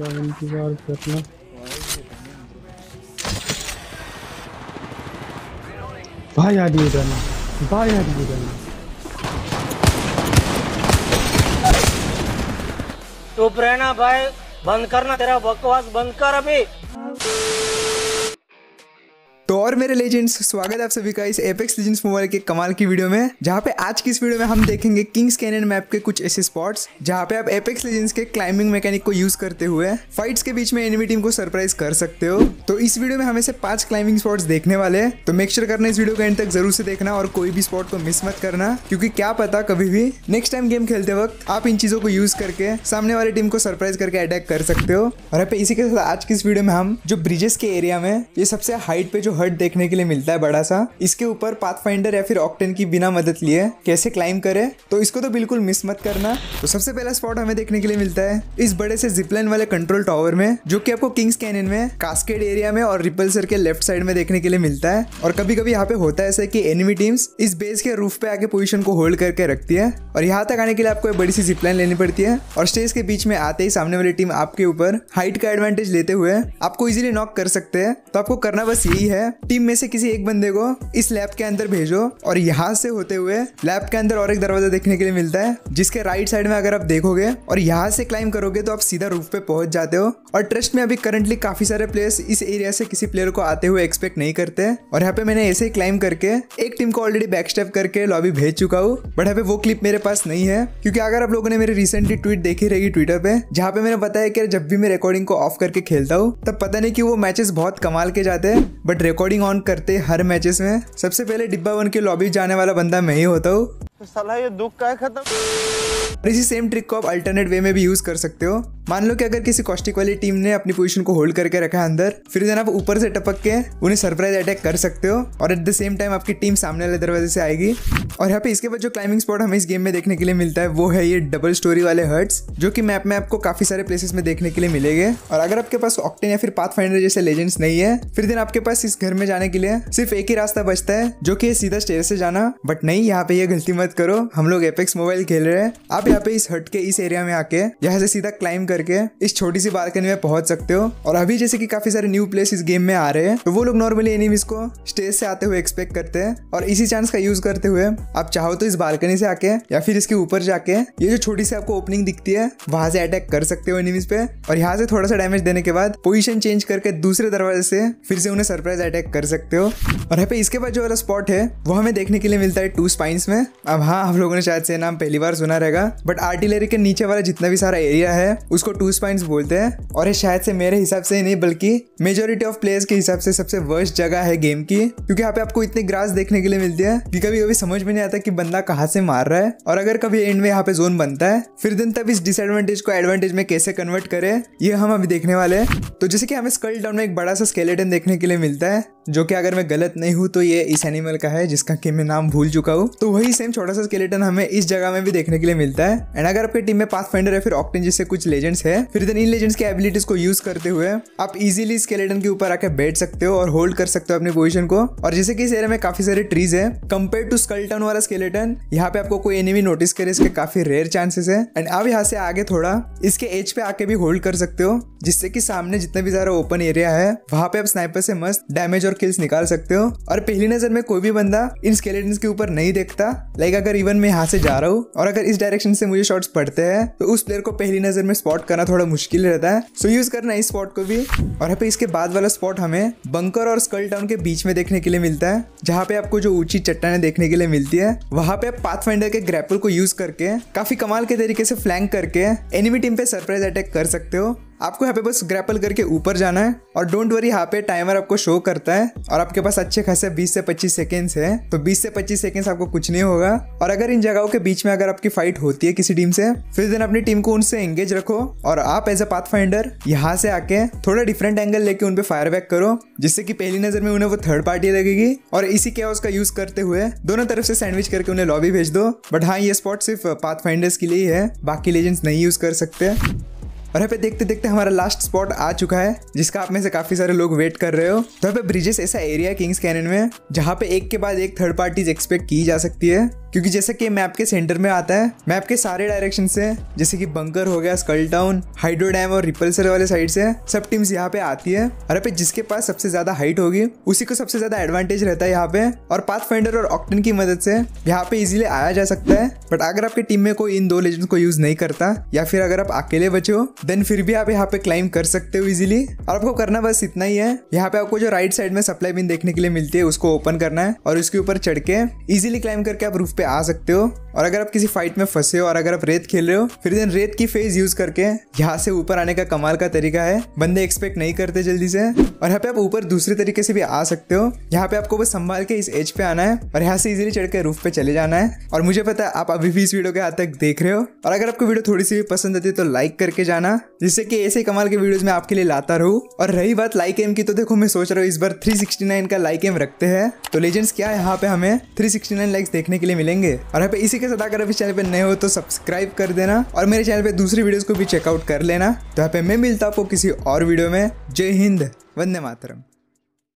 थोड़ा इंतजार करना भाई आ दिए रहना भाई आ दिए रहना चुप रहना भाई बंद करना तेरा बकवास बंद कर अभी तो और मेरे लेजेंड्स स्वागत है आप सभी का इस एपेक्स लेजेंड्स मोबाइल के कमाल की वीडियो में जहाँ पे आज की इस वीडियो में हम देखेंगे किंग्स कैनन मैप के कुछ ऐसे स्पॉट्स जहाँ पे आप एपेक्स लेजेंड्स के क्लाइंबिंग मैकेनिक को यूज करते हुए फाइट्स के बीच में एनिमी टीम को सरप्राइज कर सकते हो तो इस वीडियो में हमें से पांच क्लाइंबिंग स्पॉट्स देखने वाले हैं तो मेक श्योर करना इस वीडियो को एंड तक जरूर से देखना और कोई भी स्पॉट को मिस मत करना क्योंकि क्या पता कभी भी नेक्स्ट टाइम गेम खेलते वक्त आप इन चीजों को यूज करके सामने वाली टीम को सरप्राइज करके अटैक कर सकते हो और इसी के साथ आज की इस वीडियो में हम जो ब्रिजेस के एरिया में ये सबसे हाइट पे जो हट देखने के लिए मिलता है बड़ा सा इसके ऊपर फाइंडर या फिर ऑक्टेन की बिना मदद लिए कैसे क्लाइम करे तो इसको तो बिल्कुल मिस मत करना तो सबसे पहला स्पॉट हमें देखने के लिए मिलता है इस बड़े से जिपलाइन वाले कंट्रोल टॉवर में जो की आपको किंग्स कैनियन में कास्केड एरिया में और रिपल्सर के लेफ्ट साइड में देखने के लिए मिलता है और कभी कभी यहाँ पे होता है ऐसा की एनिमी टीम्स इस बेस के रूफ पे आके पोजिशन को होल्ड करके रखती है और यहाँ तक आने के लिए आपको एक बड़ी सी जिपलाइन लेनी पड़ती है और स्टेज के बीच में आते ही सामने वाली टीम आपके ऊपर हाइट का एडवांटेज लेते हुए आपको इजीली नॉक कर सकते हैं तो आपको करना बस यही है टीम में से किसी एक बंदे को इस लैब के अंदर भेजो और यहाँ से होते हुए लैब के अंदर और एक दरवाजा देखने के लिए मिलता है जिसके राइट साइड में अगर आप देखोगे और यहाँ से क्लाइम करोगे तो आप सीधा रूफ पे पहुंच जाते हो और ट्रस्ट में अभी करंटली काफी सारे प्लेयर्स इस एरिया से किसी प्लेयर को आते हुए एक्सपेक्ट नहीं करते और यहाँ पे मैंने ऐसे ही क्लाइम करके एक टीम को ऑलरेडी बैक स्टेप करके लॉबी भेज चुका हूँ बट यहाँ पे वो क्लिप मेरे पास नहीं है क्योंकि अगर आप लोगों ने मेरी रिसेंटली ट्वीट देखी रहेगी ट्विटर पे जहाँ पे मैंने बताया कि जब भी मैं रिकॉर्डिंग को ऑफ करके खेलता हूँ तब पता नहीं की वो मैचेस बहुत कमाल के जाते हैं बट रिकॉर्डिंग ऑन करते हर मैचेस में सबसे पहले डिब्बा वन के लॉबी जाने वाला बंदा मैं ही होता हूँ तो सलाह ये दुख का है खत्म इसी सेम ट्रिक को आप अल्टरनेट वे में भी यूज कर सकते हो मान लो कि अगर किसी कॉस्टिक वाली टीम ने अपनी पोजीशन को होल्ड करके रखा है अंदर फिर जनाब ऊपर से टपक के उन्हें सरप्राइज अटैक कर सकते हो और एट द सेम टाइम आपकी टीम सामने वाले दरवाजे से आएगी और यहाँ पे इसके बाद जो क्लाइंबिंग स्पॉट हमें इस गेम में देखने के लिए मिलता है वो है ये डबल स्टोरी वाले हर्ट्स जो कि मैप में आपको काफी सारे प्लेसेस में देखने के लिए मिलेंगे और अगर आपके पास ऑक्टेन या फिर पाथ फाइंडर जैसे लेजेंड्स नहीं है फिर दिन आपके पास इस घर में जाने के लिए सिर्फ एक ही रास्ता बचता है जो कि सीधा स्टेयर से जाना बट नहीं यहाँ पे ये गलती मत करो हम लोग एपेक्स मोबाइल खेल रहे हैं आप यहाँ पे इस हट के इस एरिया में आके यहाँ से सीधा क्लाइंब कर करके इस छोटी सी बालकनी में पहुंच सकते हो और अभी जैसे कि काफी सारे न्यू प्लेस इस गेम में आ रहे हैं तो वो लोग नॉर्मली एनिमीज को स्टेज से आते हुए एक्सपेक्ट करते हैं और इसी चांस का यूज करते हुए आप चाहो तो इस बालकनी से आके या फिर इसके ऊपर जाके ये जो छोटी सी आपको ओपनिंग दिखती है वहां से अटैक कर सकते हो एनिमीज पे और यहाँ से थोड़ा सा डैमेज देने के बाद पोजिशन चेंज करके दूसरे दरवाजे से फिर से उन्हें सरप्राइज अटैक कर सकते हो और यहाँ पे इसके बाद जो वाला स्पॉट है वो हमें देखने के लिए मिलता है टू स्पाइंस में अब हाँ हम लोगों ने शायद से नाम पहली बार सुना रहेगा बट आर्टिलरी के नीचे वाला जितना भी सारा एरिया है उसको टू स्पाइंस बोलते हैं और ये शायद से मेरे हिसाब से ही नहीं बल्कि मेजोरिटी ऑफ प्लेयर्स के हिसाब से सबसे वर्स्ट जगह है गेम की क्योंकि यहाँ पे आपको इतनी ग्रास देखने के लिए मिलती है कि कभी कभी समझ में नहीं आता कि बंदा कहाँ से मार रहा है और अगर कभी एंड में यहाँ पे जोन बनता है फिर दिन तब इस डिसएडवांटेज को एडवांटेज में कैसे कन्वर्ट करे ये हम अभी देखने वाले हैं तो जैसे कि हमें स्कल डाउन में एक बड़ा सा स्केलेटन देखने के लिए मिलता है जो कि अगर मैं गलत नहीं हूँ तो ये इस एनिमल का है जिसका कि मैं नाम भूल चुका हूँ तो वही सेम छोटा सा स्केलेटन हमें इस जगह में भी देखने के लिए मिलता है एंड अगर आपके टीम में पाथ फाइंडर है फिर ऑक्टेन जैसे कुछ लेजेंड्स है फिर इन लेजेंड्स के एबिलिटीज को यूज करते हुए आप इजिली स्केलेटन के ऊपर आकर बैठ सकते हो और होल्ड कर सकते हो अपनी पोजिशन को और जैसे कि इस एरिया में काफी सारे ट्रीज है कम्पेयर टू स्कल्टन वाला स्केलेटन यहाँ पे आपको कोई एनिमी नोटिस करे इसके काफी रेयर चांसेस है एंड आप यहाँ से आगे थोड़ा इसके एज पे आके भी होल्ड कर सकते हो जिससे की सामने जितने भी सारा ओपन एरिया है वहां पे आप स्नाइपर से मस्त डैमेज और किल्स निकाल सकते हो और पहली नजर में कोई भी बंदा इन स्केलेटन के ऊपर नहीं देखता लाइक अगर इवन मैं यहाँ से जा रहा हूँ और अगर इस डायरेक्शन से मुझे शॉट्स पड़ते हैं तो उस प्लेयर को पहली नजर में स्पॉट करना थोड़ा मुश्किल रहता है सो यूज करना इस स्पॉट को भी और यहाँ पे इसके बाद वाला स्पॉट हमें बंकर और स्कल टाउन के बीच में देखने के लिए मिलता है जहाँ पे आपको जो ऊंची चट्टानें देखने के लिए मिलती है वहाँ पे आप पाथ के ग्रेपल को यूज करके काफी कमाल के तरीके से फ्लैंक करके एनिमी टीम पे सरप्राइज अटैक कर सकते हो आपको यहाँ पे बस ग्रैपल करके ऊपर जाना है और डोंट वरी यहाँ पे टाइमर आपको शो करता है और आपके पास अच्छे खासे 20 से 25 सेकेंड्स है तो 20 से 25 सेकेंड्स आपको कुछ नहीं होगा और अगर इन जगहों के बीच में अगर आपकी फाइट होती है किसी टीम से फिर दिन अपनी टीम को उनसे एंगेज रखो और आप एज ए पाथ फाइंडर यहाँ से आके थोड़ा डिफरेंट एंगल लेके उन पर फायर बैक करो जिससे कि पहली नजर में उन्हें वो थर्ड पार्टी लगेगी और इसी के उसका यूज करते हुए दोनों तरफ से सैंडविच करके उन्हें लॉबी भेज दो बट हाँ ये स्पॉट सिर्फ पाथ फाइंडर्स के लिए ही है बाकी लेजेंड्स नहीं यूज कर सकते और यहाँ पे देखते देखते हमारा लास्ट स्पॉट आ चुका है जिसका आप में से काफी सारे लोग वेट कर रहे हो तो यहाँ पे ब्रिजेस ऐसा एरिया है किंग्स कैनन में जहाँ पे एक के बाद एक थर्ड पार्टीज एक्सपेक्ट की जा सकती है क्योंकि जैसे कि मैप के सेंटर में आता है मैप के सारे डायरेक्शन से जैसे कि बंकर हो गया स्कल टाउन हाइड्रो डैम और रिपल्सर वाले साइड से सब टीम्स यहाँ पे आती है और पे जिसके पास सबसे ज्यादा हाइट होगी उसी को सबसे ज्यादा एडवांटेज रहता है यहाँ पे और पाथ फाइंडर और ऑक्टन की मदद से यहाँ पे इजिली आया जा सकता है बट अगर आपकी टीम में कोई इन दो लेजेंड को यूज नहीं करता या फिर अगर आप अकेले बचे हो देन फिर भी आप यहाँ पे क्लाइम कर सकते हो इजिली और आपको करना बस इतना ही है यहाँ पे आपको जो राइट साइड में सप्लाई बिन देखने के लिए मिलती है उसको ओपन करना है और उसके ऊपर चढ़ के इजिली क्लाइम करके आप रूफ पे आ सकते हो और अगर आप किसी फाइट में फंसे हो और अगर आप रेत खेल रहे हो फिर देन रेत की फेज यूज करके यहाँ से ऊपर आने का कमाल का तरीका है बंदे एक्सपेक्ट नहीं करते जल्दी से और यहाँ पे आप ऊपर दूसरे तरीके से भी आ सकते हो यहाँ पे आपको बस संभाल के इस एज पे आना है और यहाँ से इजिली चढ़ के रूफ पे चले जाना है और मुझे पता है आप अभी भी इस वीडियो के हाथ तक देख रहे हो और अगर आपको वीडियो थोड़ी सी भी पसंद आती है तो लाइक करके जाना जिससे की ऐसे कमाल के वीडियो में आपके लिए लाता रहू और रही बात लाइक एम की तो देखो मैं सोच रहा हूँ इस बार थ्री का लाइक एम रखते हैं तो लेजेंड्स क्या यहाँ पे हमें थ्री सिक्सटी लाइक्स देखने के लिए मिले मिलेंगे और यहाँ पे इसी के साथ अगर आप इस चैनल पे नए हो तो सब्सक्राइब कर देना और मेरे चैनल पे दूसरी वीडियोस को भी चेकआउट कर लेना तो यहाँ पे मैं मिलता आपको किसी और वीडियो में जय हिंद वंदे मातरम